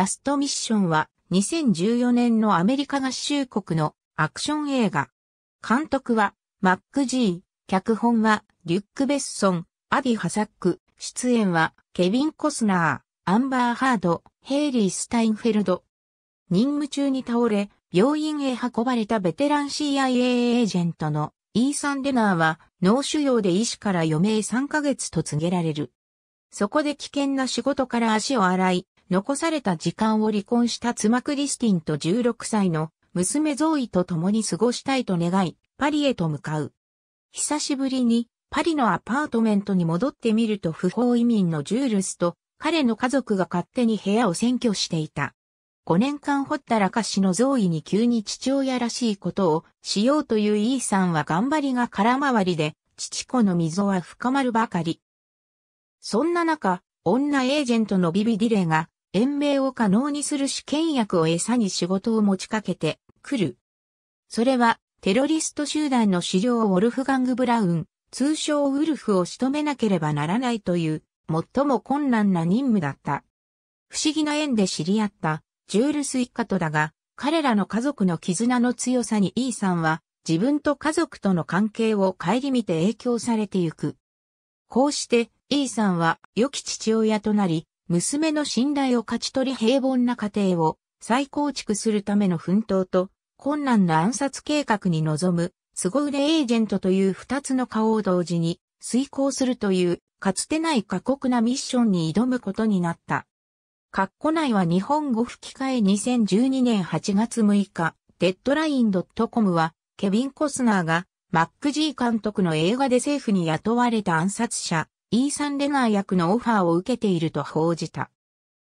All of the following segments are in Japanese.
ラストミッションは2014年のアメリカ合衆国のアクション映画。監督はマック・ジー、脚本はリュック・ベッソン、アビ・ハサック、出演はケビン・コスナー、アンバー・ハード、ヘイリー・スタインフェルド。任務中に倒れ、病院へ運ばれたベテラン CIA エージェントのイーサン・デナーは脳腫瘍で医師から余命3ヶ月と告げられる。そこで危険な仕事から足を洗い、残された時間を離婚した妻クリスティンと16歳の娘ゾーイと共に過ごしたいと願い、パリへと向かう。久しぶりにパリのアパートメントに戻ってみると不法移民のジュールスと彼の家族が勝手に部屋を占拠していた。5年間ほったらかしのゾーイに急に父親らしいことをしようというイーさんは頑張りが空回りで、父子の溝は深まるばかり。そんな中、女エージェントのビビディレが延命を可能にする試験薬を餌に仕事を持ちかけてくる。それは、テロリスト集団の資料ウォルフガング・ブラウン、通称ウルフを仕留めなければならないという、最も困難な任務だった。不思議な縁で知り合ったジュールス一家とだが、彼らの家族の絆の強さに E さんは自分と家族との関係を顧みて影響されてゆく。こうして E さんは良き父親となり、娘の信頼を勝ち取り平凡な家庭を再構築するための奮闘と、困難な暗殺計画に臨む、凄腕エージェントという二つの顔を同時に遂行するという、かつてない過酷なミッションに挑むことになった。カッコ内は日本語吹き替え2012年8月6日、デッドライン .com は、ケビン・コスナーが、マック・ジー監督の映画で政府に雇われた暗殺者、イーサン・レナー役のオファーを受けていると報じた。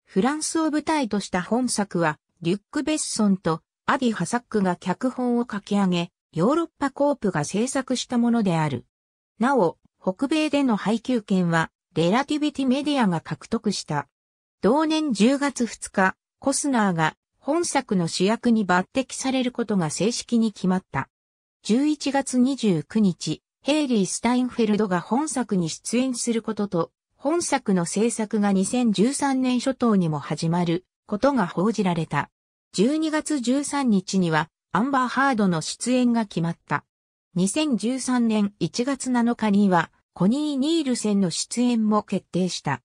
フランスを舞台とした本作は、リュック・ベッソンとアディ・ハサックが脚本を書き上げ、ヨーロッパコープが制作したものである。なお、北米での配給権は、レラティビティメディアが獲得した。同年10月2日、コスナーが本作の主役に抜擢されることが正式に決まった。11月29日、ヘイリー・スタインフェルドが本作に出演することと、本作の制作が2013年初頭にも始まることが報じられた。12月13日には、アンバーハードの出演が決まった。2013年1月7日には、コニー・ニールセンの出演も決定した。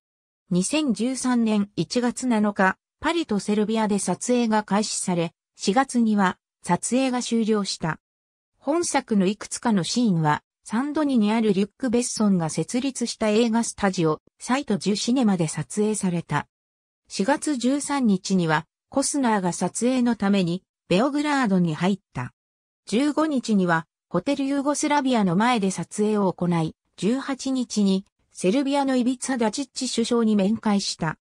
2013年1月7日、パリとセルビアで撮影が開始され、4月には撮影が終了した。本作のいくつかのシーンはサンドニにあるリュック・ベッソンが設立した映画スタジオ、サイト10シネマで撮影された。4月13日には、コスナーが撮影のために、ベオグラードに入った。15日には、ホテルユーゴスラビアの前で撮影を行い、18日に、セルビアのイビツァ・ダチッチ首相に面会した。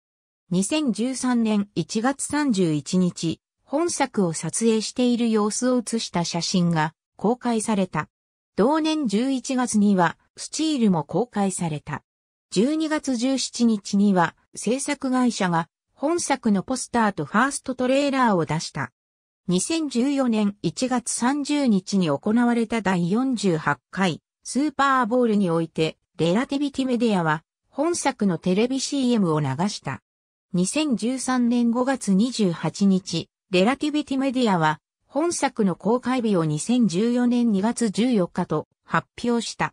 2013年1月31日、本作を撮影している様子を写した写真が公開された。同年11月には、スチールも公開された。12月17日には、制作会社が本作のポスターとファーストトレーラーを出した。2014年1月30日に行われた第48回スーパーボールにおいて、レラティビティメディアは本作のテレビ CM を流した。2013年5月28日、レラティビティメディアは本作の公開日を2014年2月14日と発表した。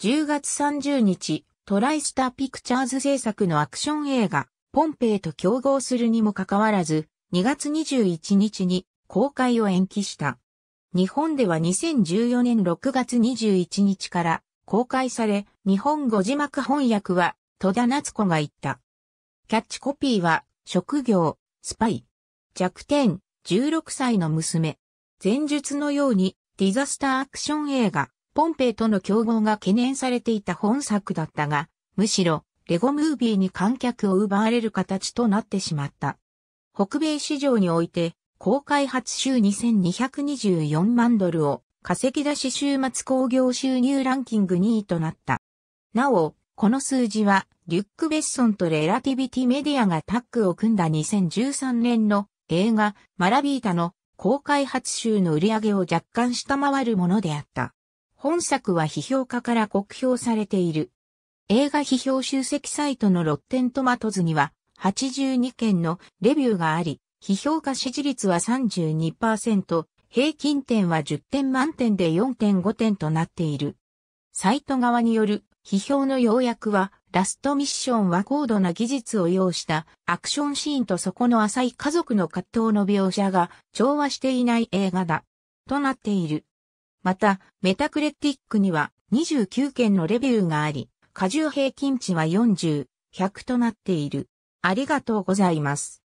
10月30日、トライスターピクチャーズ制作のアクション映画、ポンペイと競合するにもかかわらず、2月21日に公開を延期した。日本では2014年6月21日から公開され、日本語字幕翻訳は戸田夏子が言った。キャッチコピーは、職業、スパイ。弱点、16歳の娘。前述のように、ディザスターアクション映画、ポンペイとの競合が懸念されていた本作だったが、むしろ、レゴムービーに観客を奪われる形となってしまった。北米市場において、公開初週2224万ドルを稼ぎ出し週末興行収入ランキング2位となった。なお、この数字は、リュック・ベッソンとレラティビティメディアがタッグを組んだ2013年の映画、マラビータの公開初週の売り上げを若干下回るものであった。本作は批評家から酷評されている。映画批評集積サイトのロッテントマトズには82件のレビューがあり、批評家支持率は32%、平均点は10点満点で4.5点となっている。サイト側による批評の要約はラストミッションは高度な技術を要したアクションシーンとそこの浅い家族の葛藤の描写が調和していない映画だ。となっている。また、メタクレティックには29件のレビューがあり、過重平均値は40、100となっている。ありがとうございます。